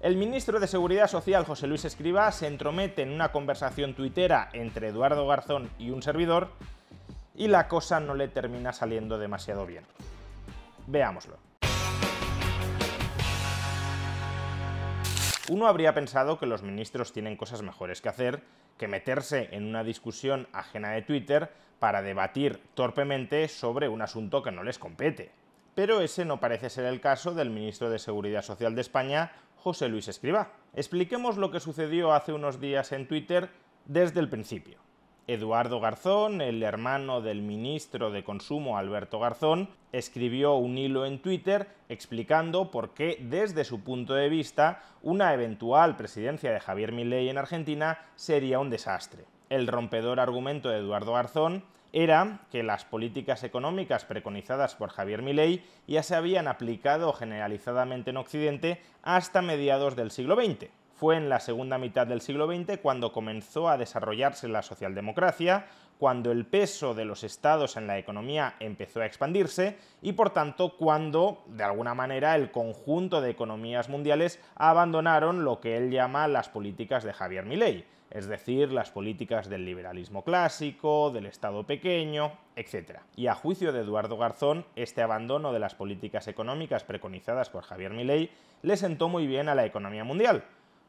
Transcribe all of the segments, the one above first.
El ministro de Seguridad Social, José Luis Escriba, se entromete en una conversación tuitera entre Eduardo Garzón y un servidor y la cosa no le termina saliendo demasiado bien. Veámoslo. Uno habría pensado que los ministros tienen cosas mejores que hacer que meterse en una discusión ajena de Twitter para debatir torpemente sobre un asunto que no les compete. Pero ese no parece ser el caso del ministro de Seguridad Social de España, José Luis Escriba. Expliquemos lo que sucedió hace unos días en Twitter desde el principio. Eduardo Garzón, el hermano del ministro de Consumo Alberto Garzón, escribió un hilo en Twitter explicando por qué, desde su punto de vista, una eventual presidencia de Javier Milei en Argentina sería un desastre. El rompedor argumento de Eduardo Garzón era que las políticas económicas preconizadas por Javier Milei ya se habían aplicado generalizadamente en Occidente hasta mediados del siglo XX. Fue en la segunda mitad del siglo XX cuando comenzó a desarrollarse la socialdemocracia, cuando el peso de los estados en la economía empezó a expandirse y por tanto cuando, de alguna manera, el conjunto de economías mundiales abandonaron lo que él llama las políticas de Javier Milei es decir, las políticas del liberalismo clásico, del Estado pequeño, etc. Y a juicio de Eduardo Garzón, este abandono de las políticas económicas preconizadas por Javier Milei le sentó muy bien a la economía mundial,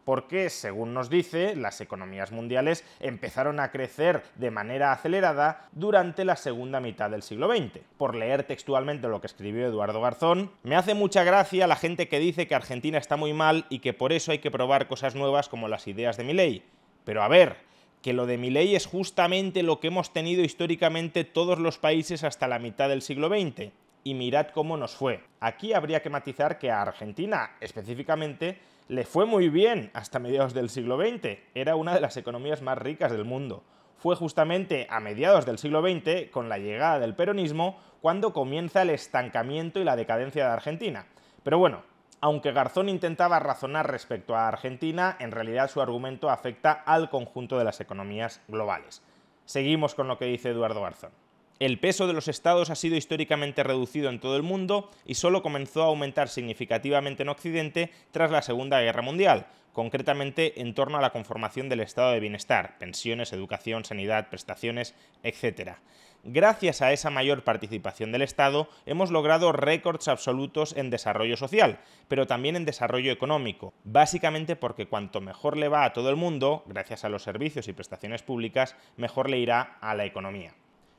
porque, según nos dice, las economías mundiales empezaron a crecer de manera acelerada durante la segunda mitad del siglo XX. Por leer textualmente lo que escribió Eduardo Garzón, me hace mucha gracia la gente que dice que Argentina está muy mal y que por eso hay que probar cosas nuevas como las ideas de Milei pero a ver, que lo de mi ley es justamente lo que hemos tenido históricamente todos los países hasta la mitad del siglo XX. Y mirad cómo nos fue. Aquí habría que matizar que a Argentina, específicamente, le fue muy bien hasta mediados del siglo XX. Era una de las economías más ricas del mundo. Fue justamente a mediados del siglo XX, con la llegada del peronismo, cuando comienza el estancamiento y la decadencia de Argentina. Pero bueno, aunque Garzón intentaba razonar respecto a Argentina, en realidad su argumento afecta al conjunto de las economías globales. Seguimos con lo que dice Eduardo Garzón. El peso de los estados ha sido históricamente reducido en todo el mundo y solo comenzó a aumentar significativamente en Occidente tras la Segunda Guerra Mundial, concretamente en torno a la conformación del estado de bienestar, pensiones, educación, sanidad, prestaciones, etc. Gracias a esa mayor participación del Estado hemos logrado récords absolutos en desarrollo social, pero también en desarrollo económico, básicamente porque cuanto mejor le va a todo el mundo, gracias a los servicios y prestaciones públicas, mejor le irá a la economía.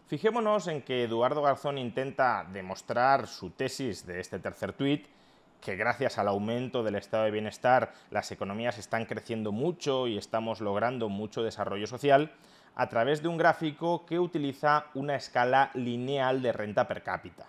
Fijémonos en que Eduardo Garzón intenta demostrar su tesis de este tercer tuit, que gracias al aumento del estado de bienestar las economías están creciendo mucho y estamos logrando mucho desarrollo social, a través de un gráfico que utiliza una escala lineal de renta per cápita.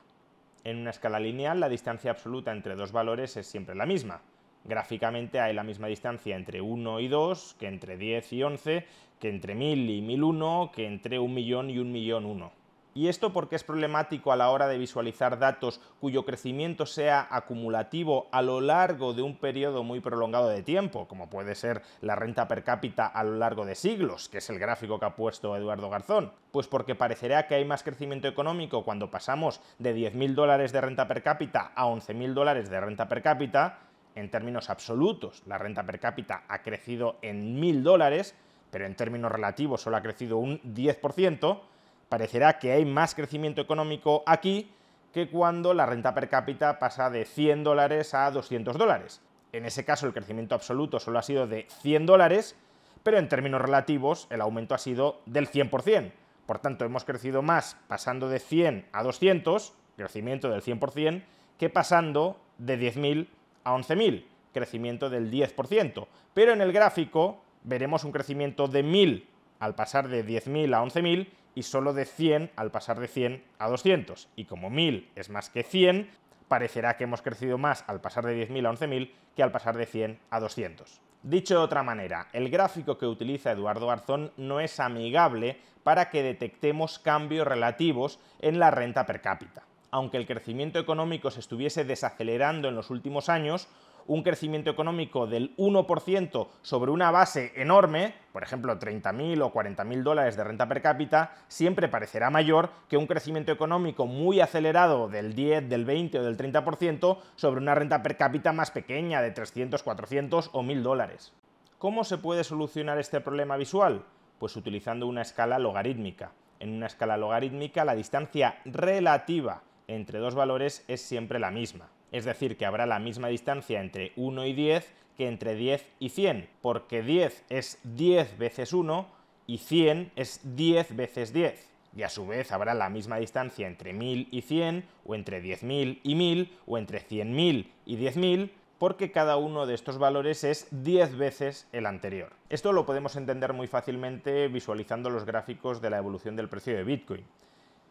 En una escala lineal la distancia absoluta entre dos valores es siempre la misma. Gráficamente hay la misma distancia entre 1 y 2, que entre 10 y 11, que entre 1000 y 1001, que entre 1 millón y 1 millón 1. Y esto porque es problemático a la hora de visualizar datos cuyo crecimiento sea acumulativo a lo largo de un periodo muy prolongado de tiempo, como puede ser la renta per cápita a lo largo de siglos, que es el gráfico que ha puesto Eduardo Garzón. Pues porque parecerá que hay más crecimiento económico cuando pasamos de 10.000 dólares de renta per cápita a 11.000 dólares de renta per cápita, en términos absolutos, la renta per cápita ha crecido en 1.000 dólares, pero en términos relativos solo ha crecido un 10%, parecerá que hay más crecimiento económico aquí que cuando la renta per cápita pasa de 100 dólares a 200 dólares. En ese caso el crecimiento absoluto solo ha sido de 100 dólares, pero en términos relativos el aumento ha sido del 100%. Por tanto, hemos crecido más pasando de 100 a 200, crecimiento del 100%, que pasando de 10.000 a 11.000, crecimiento del 10%. Pero en el gráfico veremos un crecimiento de 1.000 al pasar de 10.000 a 11.000 y solo de 100 al pasar de 100 a 200. Y como 1000 es más que 100, parecerá que hemos crecido más al pasar de 10.000 a 11.000 que al pasar de 100 a 200. Dicho de otra manera, el gráfico que utiliza Eduardo Garzón no es amigable para que detectemos cambios relativos en la renta per cápita. Aunque el crecimiento económico se estuviese desacelerando en los últimos años, un crecimiento económico del 1% sobre una base enorme, por ejemplo 30.000 o 40.000 dólares de renta per cápita, siempre parecerá mayor que un crecimiento económico muy acelerado del 10, del 20 o del 30% sobre una renta per cápita más pequeña de 300, 400 o 1.000 dólares. ¿Cómo se puede solucionar este problema visual? Pues utilizando una escala logarítmica. En una escala logarítmica la distancia relativa entre dos valores es siempre la misma es decir, que habrá la misma distancia entre 1 y 10 que entre 10 y 100, porque 10 es 10 veces 1 y 100 es 10 veces 10. Y a su vez habrá la misma distancia entre 1000 y 100, o entre 10.000 y 1000, o entre 100.000 y 10.000, porque cada uno de estos valores es 10 veces el anterior. Esto lo podemos entender muy fácilmente visualizando los gráficos de la evolución del precio de Bitcoin.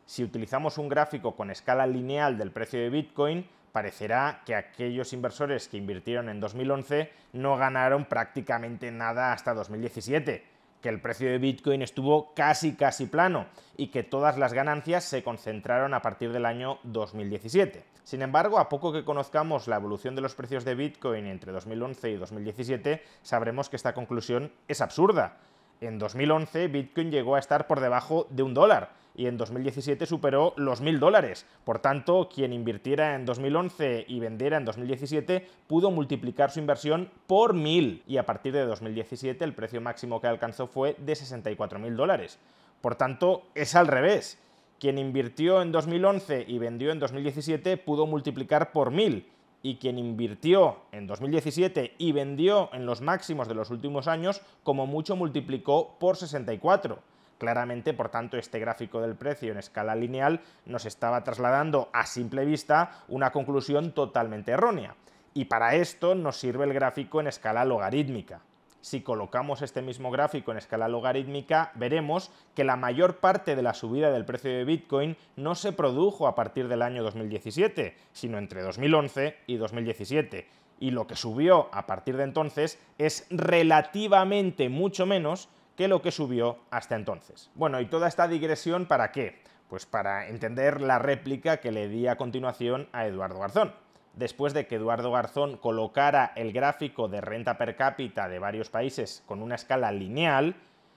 Si utilizamos un gráfico con escala lineal del precio de Bitcoin, parecerá que aquellos inversores que invirtieron en 2011 no ganaron prácticamente nada hasta 2017, que el precio de Bitcoin estuvo casi casi plano y que todas las ganancias se concentraron a partir del año 2017. Sin embargo, a poco que conozcamos la evolución de los precios de Bitcoin entre 2011 y 2017, sabremos que esta conclusión es absurda en 2011 Bitcoin llegó a estar por debajo de un dólar y en 2017 superó los 1.000 dólares. Por tanto, quien invirtiera en 2011 y vendiera en 2017 pudo multiplicar su inversión por 1.000 y a partir de 2017 el precio máximo que alcanzó fue de 64.000 dólares. Por tanto, es al revés. Quien invirtió en 2011 y vendió en 2017 pudo multiplicar por 1.000 y quien invirtió en 2017 y vendió en los máximos de los últimos años, como mucho multiplicó por 64. Claramente, por tanto, este gráfico del precio en escala lineal nos estaba trasladando a simple vista una conclusión totalmente errónea. Y para esto nos sirve el gráfico en escala logarítmica si colocamos este mismo gráfico en escala logarítmica, veremos que la mayor parte de la subida del precio de Bitcoin no se produjo a partir del año 2017, sino entre 2011 y 2017. Y lo que subió a partir de entonces es relativamente mucho menos que lo que subió hasta entonces. Bueno, ¿y toda esta digresión para qué? Pues para entender la réplica que le di a continuación a Eduardo Garzón después de que Eduardo Garzón colocara el gráfico de renta per cápita de varios países con una escala lineal,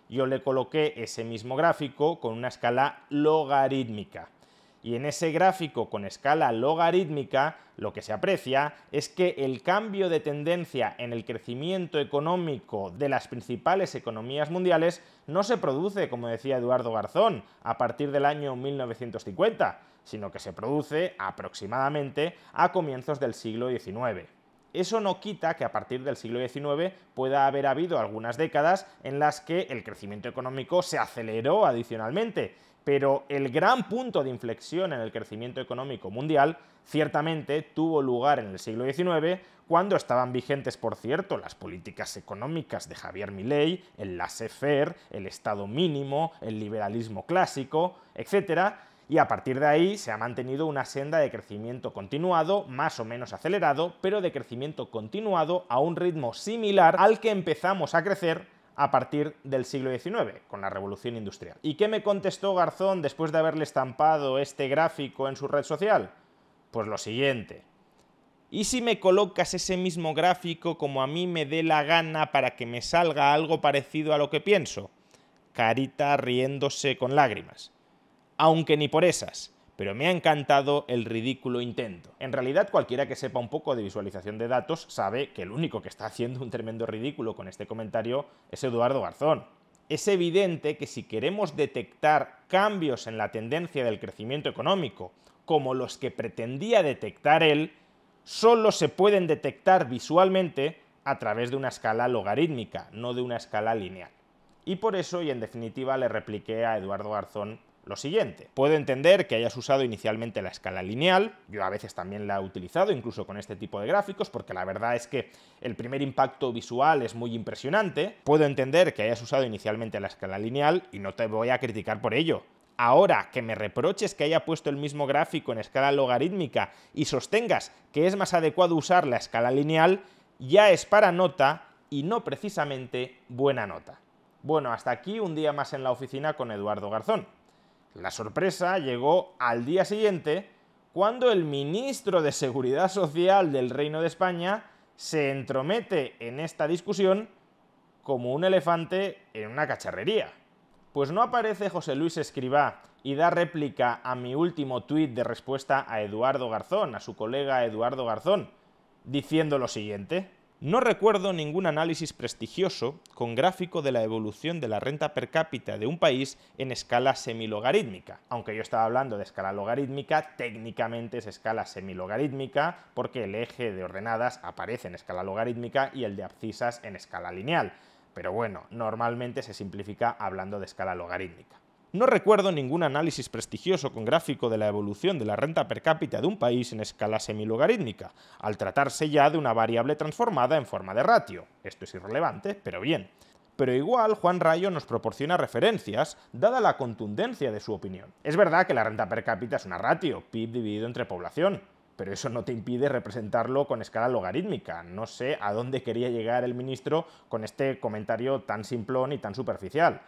yo le coloqué ese mismo gráfico con una escala logarítmica. Y en ese gráfico con escala logarítmica, lo que se aprecia es que el cambio de tendencia en el crecimiento económico de las principales economías mundiales no se produce, como decía Eduardo Garzón, a partir del año 1950, sino que se produce aproximadamente a comienzos del siglo XIX. Eso no quita que a partir del siglo XIX pueda haber habido algunas décadas en las que el crecimiento económico se aceleró adicionalmente pero el gran punto de inflexión en el crecimiento económico mundial ciertamente tuvo lugar en el siglo XIX, cuando estaban vigentes, por cierto, las políticas económicas de Javier Milei, el laissez-faire, el Estado mínimo, el liberalismo clásico, etc. Y a partir de ahí se ha mantenido una senda de crecimiento continuado, más o menos acelerado, pero de crecimiento continuado a un ritmo similar al que empezamos a crecer a partir del siglo XIX, con la Revolución Industrial. ¿Y qué me contestó Garzón después de haberle estampado este gráfico en su red social? Pues lo siguiente. ¿Y si me colocas ese mismo gráfico como a mí me dé la gana para que me salga algo parecido a lo que pienso? Carita riéndose con lágrimas. Aunque ni por esas pero me ha encantado el ridículo intento. En realidad, cualquiera que sepa un poco de visualización de datos sabe que el único que está haciendo un tremendo ridículo con este comentario es Eduardo Garzón. Es evidente que si queremos detectar cambios en la tendencia del crecimiento económico, como los que pretendía detectar él, solo se pueden detectar visualmente a través de una escala logarítmica, no de una escala lineal. Y por eso, y en definitiva, le repliqué a Eduardo Garzón lo siguiente. Puedo entender que hayas usado inicialmente la escala lineal, yo a veces también la he utilizado, incluso con este tipo de gráficos, porque la verdad es que el primer impacto visual es muy impresionante. Puedo entender que hayas usado inicialmente la escala lineal y no te voy a criticar por ello. Ahora que me reproches que haya puesto el mismo gráfico en escala logarítmica y sostengas que es más adecuado usar la escala lineal, ya es para nota y no precisamente buena nota. Bueno, hasta aquí un día más en la oficina con Eduardo Garzón. La sorpresa llegó al día siguiente cuando el ministro de Seguridad Social del Reino de España se entromete en esta discusión como un elefante en una cacharrería. Pues no aparece José Luis Escribá y da réplica a mi último tuit de respuesta a Eduardo Garzón, a su colega Eduardo Garzón, diciendo lo siguiente. No recuerdo ningún análisis prestigioso con gráfico de la evolución de la renta per cápita de un país en escala semilogarítmica. Aunque yo estaba hablando de escala logarítmica, técnicamente es escala semilogarítmica porque el eje de ordenadas aparece en escala logarítmica y el de abscisas en escala lineal. Pero bueno, normalmente se simplifica hablando de escala logarítmica. No recuerdo ningún análisis prestigioso con gráfico de la evolución de la renta per cápita de un país en escala semilogarítmica, al tratarse ya de una variable transformada en forma de ratio. Esto es irrelevante, pero bien. Pero igual Juan Rayo nos proporciona referencias, dada la contundencia de su opinión. Es verdad que la renta per cápita es una ratio, PIB dividido entre población, pero eso no te impide representarlo con escala logarítmica. No sé a dónde quería llegar el ministro con este comentario tan simplón y tan superficial.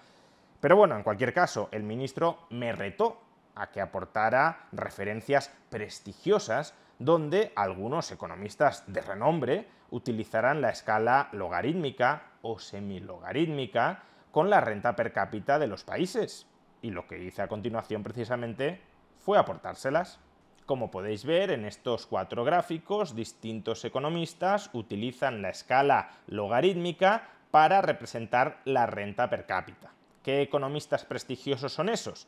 Pero bueno, en cualquier caso, el ministro me retó a que aportara referencias prestigiosas donde algunos economistas de renombre utilizarán la escala logarítmica o semilogarítmica con la renta per cápita de los países. Y lo que hice a continuación precisamente fue aportárselas. Como podéis ver en estos cuatro gráficos, distintos economistas utilizan la escala logarítmica para representar la renta per cápita. ¿Qué economistas prestigiosos son esos?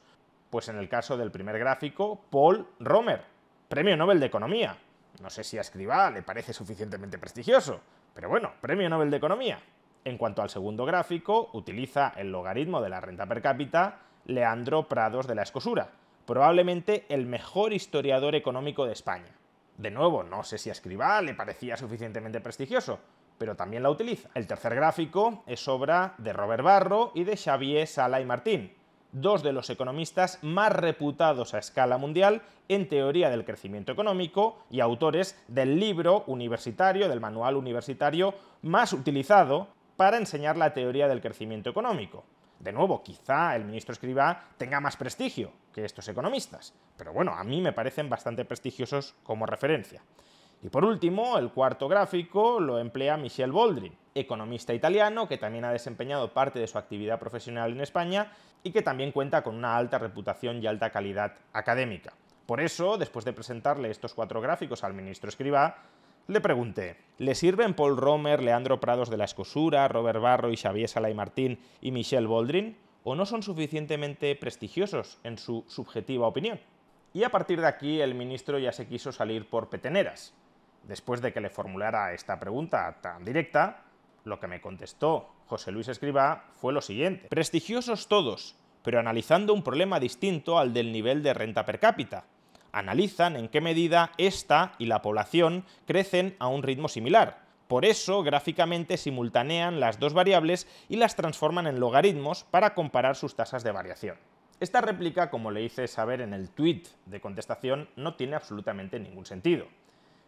Pues en el caso del primer gráfico, Paul Romer, Premio Nobel de Economía. No sé si a Escribá le parece suficientemente prestigioso, pero bueno, Premio Nobel de Economía. En cuanto al segundo gráfico, utiliza el logaritmo de la renta per cápita Leandro Prados de la Escosura, probablemente el mejor historiador económico de España. De nuevo, no sé si a Escribá le parecía suficientemente prestigioso, pero también la utiliza. El tercer gráfico es obra de Robert Barro y de Xavier Sala y Martín, dos de los economistas más reputados a escala mundial en teoría del crecimiento económico y autores del libro universitario, del manual universitario más utilizado para enseñar la teoría del crecimiento económico. De nuevo, quizá el ministro escriba tenga más prestigio que estos economistas, pero bueno, a mí me parecen bastante prestigiosos como referencia. Y por último, el cuarto gráfico lo emplea Michel Boldrin, economista italiano que también ha desempeñado parte de su actividad profesional en España y que también cuenta con una alta reputación y alta calidad académica. Por eso, después de presentarle estos cuatro gráficos al ministro Escribá, le pregunté, ¿le sirven Paul Romer, Leandro Prados de la Escosura, Robert Barro y Xavier Salay Martín y Michel Boldrin? ¿O no son suficientemente prestigiosos en su subjetiva opinión? Y a partir de aquí el ministro ya se quiso salir por peteneras. Después de que le formulara esta pregunta tan directa, lo que me contestó José Luis Escriba fue lo siguiente. Prestigiosos todos, pero analizando un problema distinto al del nivel de renta per cápita. Analizan en qué medida esta y la población crecen a un ritmo similar. Por eso, gráficamente simultanean las dos variables y las transforman en logaritmos para comparar sus tasas de variación. Esta réplica, como le hice saber en el tweet de contestación, no tiene absolutamente ningún sentido.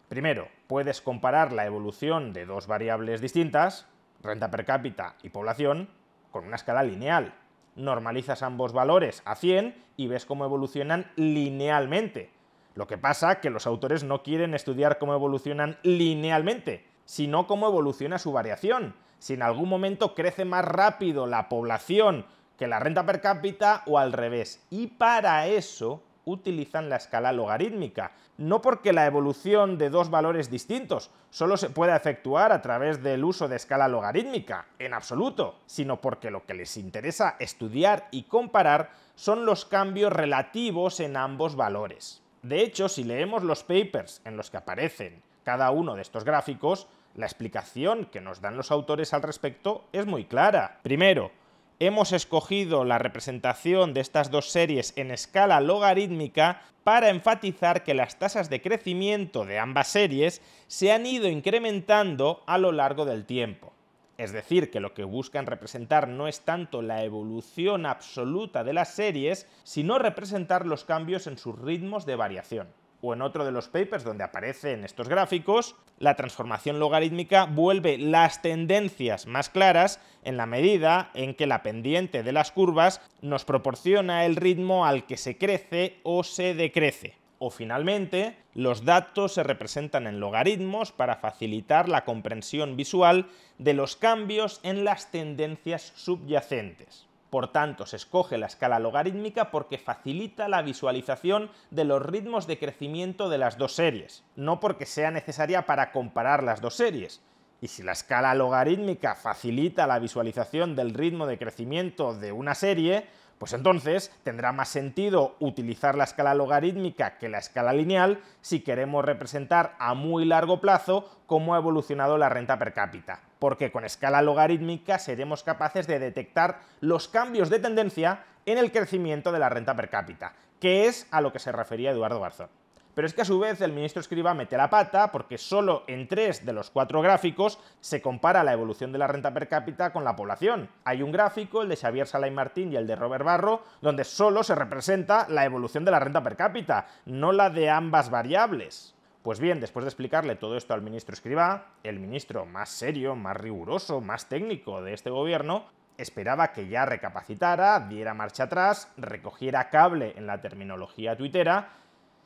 Primero, puedes comparar la evolución de dos variables distintas, renta per cápita y población, con una escala lineal. Normalizas ambos valores a 100 y ves cómo evolucionan linealmente. Lo que pasa es que los autores no quieren estudiar cómo evolucionan linealmente, sino cómo evoluciona su variación. Si en algún momento crece más rápido la población que la renta per cápita o al revés. Y para eso utilizan la escala logarítmica, no porque la evolución de dos valores distintos solo se pueda efectuar a través del uso de escala logarítmica, en absoluto, sino porque lo que les interesa estudiar y comparar son los cambios relativos en ambos valores. De hecho, si leemos los papers en los que aparecen cada uno de estos gráficos, la explicación que nos dan los autores al respecto es muy clara. Primero, hemos escogido la representación de estas dos series en escala logarítmica para enfatizar que las tasas de crecimiento de ambas series se han ido incrementando a lo largo del tiempo. Es decir, que lo que buscan representar no es tanto la evolución absoluta de las series, sino representar los cambios en sus ritmos de variación o en otro de los papers donde aparecen estos gráficos, la transformación logarítmica vuelve las tendencias más claras en la medida en que la pendiente de las curvas nos proporciona el ritmo al que se crece o se decrece. O finalmente, los datos se representan en logaritmos para facilitar la comprensión visual de los cambios en las tendencias subyacentes. Por tanto, se escoge la escala logarítmica porque facilita la visualización de los ritmos de crecimiento de las dos series, no porque sea necesaria para comparar las dos series. Y si la escala logarítmica facilita la visualización del ritmo de crecimiento de una serie, pues entonces tendrá más sentido utilizar la escala logarítmica que la escala lineal si queremos representar a muy largo plazo cómo ha evolucionado la renta per cápita porque con escala logarítmica seremos capaces de detectar los cambios de tendencia en el crecimiento de la renta per cápita, que es a lo que se refería Eduardo Garzón. Pero es que a su vez el ministro Escriba mete la pata porque solo en tres de los cuatro gráficos se compara la evolución de la renta per cápita con la población. Hay un gráfico, el de Xavier Salay Martín y el de Robert Barro, donde solo se representa la evolución de la renta per cápita, no la de ambas variables. Pues bien, después de explicarle todo esto al ministro Escribá, el ministro más serio, más riguroso, más técnico de este gobierno, esperaba que ya recapacitara, diera marcha atrás, recogiera cable en la terminología tuitera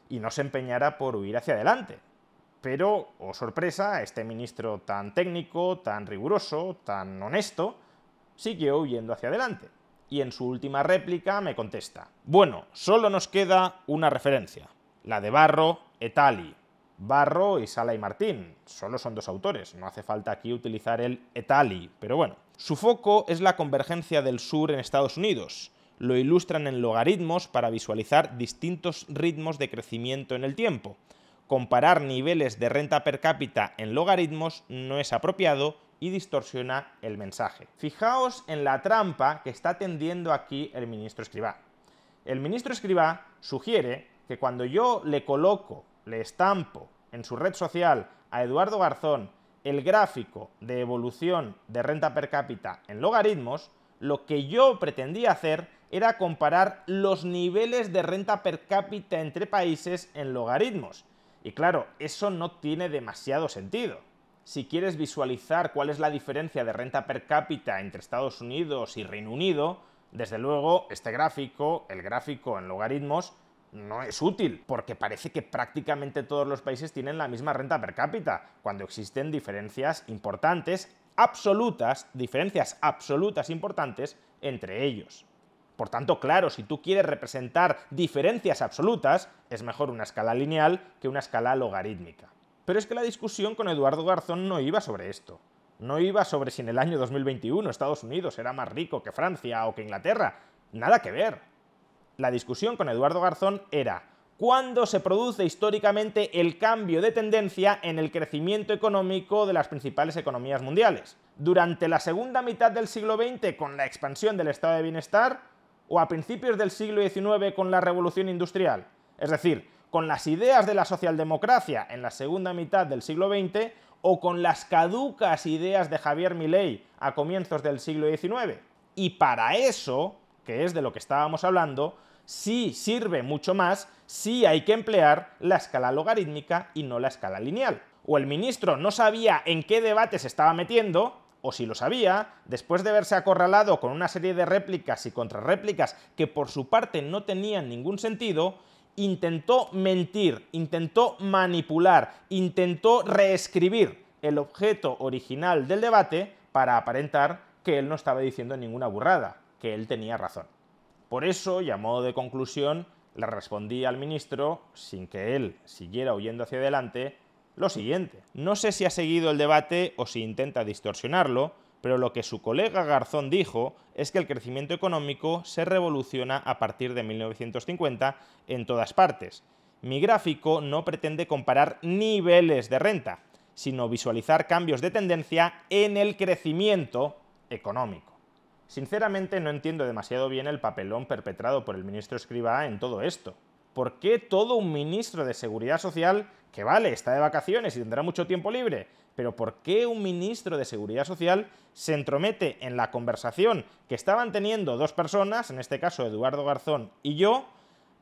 y no se empeñara por huir hacia adelante. Pero, oh sorpresa, este ministro tan técnico, tan riguroso, tan honesto, siguió huyendo hacia adelante. Y en su última réplica me contesta, bueno, solo nos queda una referencia, la de Barro et al. Barro y Sala y Martín. Solo son dos autores, no hace falta aquí utilizar el etali, pero bueno. Su foco es la convergencia del sur en Estados Unidos. Lo ilustran en logaritmos para visualizar distintos ritmos de crecimiento en el tiempo. Comparar niveles de renta per cápita en logaritmos no es apropiado y distorsiona el mensaje. Fijaos en la trampa que está tendiendo aquí el ministro Escribá. El ministro Escribá sugiere que cuando yo le coloco le estampo en su red social a Eduardo Garzón el gráfico de evolución de renta per cápita en logaritmos, lo que yo pretendía hacer era comparar los niveles de renta per cápita entre países en logaritmos. Y claro, eso no tiene demasiado sentido. Si quieres visualizar cuál es la diferencia de renta per cápita entre Estados Unidos y Reino Unido, desde luego este gráfico, el gráfico en logaritmos, no es útil, porque parece que prácticamente todos los países tienen la misma renta per cápita, cuando existen diferencias importantes, absolutas, diferencias absolutas importantes entre ellos. Por tanto, claro, si tú quieres representar diferencias absolutas, es mejor una escala lineal que una escala logarítmica. Pero es que la discusión con Eduardo Garzón no iba sobre esto. No iba sobre si en el año 2021 Estados Unidos era más rico que Francia o que Inglaterra. Nada que ver la discusión con Eduardo Garzón era cuándo se produce históricamente el cambio de tendencia en el crecimiento económico de las principales economías mundiales. ¿Durante la segunda mitad del siglo XX con la expansión del estado de bienestar o a principios del siglo XIX con la revolución industrial? Es decir, con las ideas de la socialdemocracia en la segunda mitad del siglo XX o con las caducas ideas de Javier Milei a comienzos del siglo XIX. Y para eso que es de lo que estábamos hablando, sí sirve mucho más si hay que emplear la escala logarítmica y no la escala lineal. O el ministro no sabía en qué debate se estaba metiendo, o si lo sabía, después de verse acorralado con una serie de réplicas y contrarréplicas que por su parte no tenían ningún sentido, intentó mentir, intentó manipular, intentó reescribir el objeto original del debate para aparentar que él no estaba diciendo ninguna burrada que él tenía razón. Por eso, y a modo de conclusión, le respondí al ministro, sin que él siguiera huyendo hacia adelante, lo siguiente. No sé si ha seguido el debate o si intenta distorsionarlo, pero lo que su colega Garzón dijo es que el crecimiento económico se revoluciona a partir de 1950 en todas partes. Mi gráfico no pretende comparar niveles de renta, sino visualizar cambios de tendencia en el crecimiento económico. Sinceramente no entiendo demasiado bien el papelón perpetrado por el ministro Escribá en todo esto. ¿Por qué todo un ministro de Seguridad Social, que vale, está de vacaciones y tendrá mucho tiempo libre, pero por qué un ministro de Seguridad Social se entromete en la conversación que estaban teniendo dos personas, en este caso Eduardo Garzón y yo,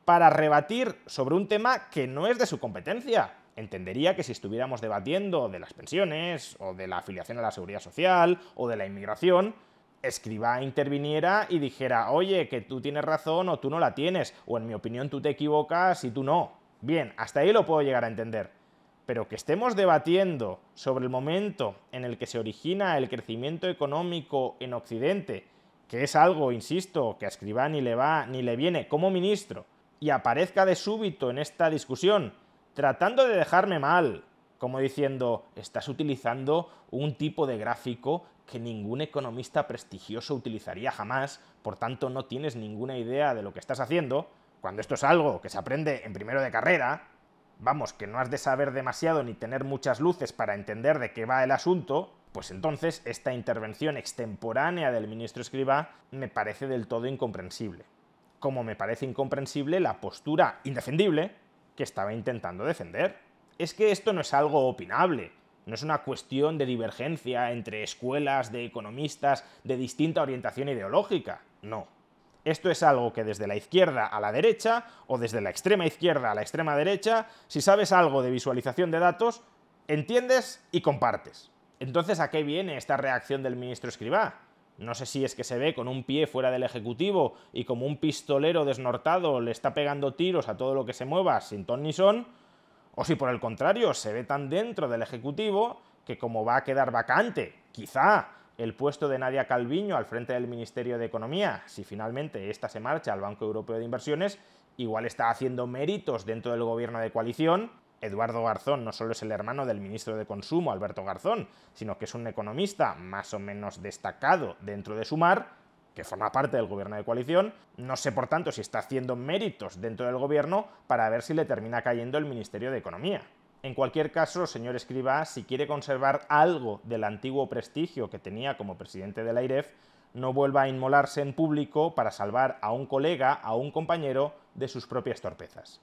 para rebatir sobre un tema que no es de su competencia? entendería que si estuviéramos debatiendo de las pensiones, o de la afiliación a la seguridad social, o de la inmigración, Escriba interviniera y dijera, oye, que tú tienes razón o tú no la tienes, o en mi opinión tú te equivocas y tú no. Bien, hasta ahí lo puedo llegar a entender. Pero que estemos debatiendo sobre el momento en el que se origina el crecimiento económico en Occidente, que es algo, insisto, que a ni le va ni le viene como ministro, y aparezca de súbito en esta discusión, tratando de dejarme mal, como diciendo, estás utilizando un tipo de gráfico que ningún economista prestigioso utilizaría jamás, por tanto no tienes ninguna idea de lo que estás haciendo, cuando esto es algo que se aprende en primero de carrera, vamos, que no has de saber demasiado ni tener muchas luces para entender de qué va el asunto, pues entonces esta intervención extemporánea del ministro escriba me parece del todo incomprensible. Como me parece incomprensible la postura indefendible que estaba intentando defender. Es que esto no es algo opinable, no es una cuestión de divergencia entre escuelas de economistas de distinta orientación ideológica, no. Esto es algo que desde la izquierda a la derecha o desde la extrema izquierda a la extrema derecha, si sabes algo de visualización de datos, entiendes y compartes. Entonces, ¿a qué viene esta reacción del ministro Escribá? No sé si es que se ve con un pie fuera del Ejecutivo y como un pistolero desnortado le está pegando tiros a todo lo que se mueva sin ton ni son, o si por el contrario se ve tan dentro del Ejecutivo que como va a quedar vacante, quizá, el puesto de Nadia Calviño al frente del Ministerio de Economía, si finalmente ésta se marcha al Banco Europeo de Inversiones, igual está haciendo méritos dentro del gobierno de coalición. Eduardo Garzón no solo es el hermano del ministro de Consumo, Alberto Garzón, sino que es un economista más o menos destacado dentro de su mar que forma parte del gobierno de coalición. No sé, por tanto, si está haciendo méritos dentro del gobierno para ver si le termina cayendo el Ministerio de Economía. En cualquier caso, señor Escriba, si quiere conservar algo del antiguo prestigio que tenía como presidente del AIREF, no vuelva a inmolarse en público para salvar a un colega, a un compañero, de sus propias torpezas.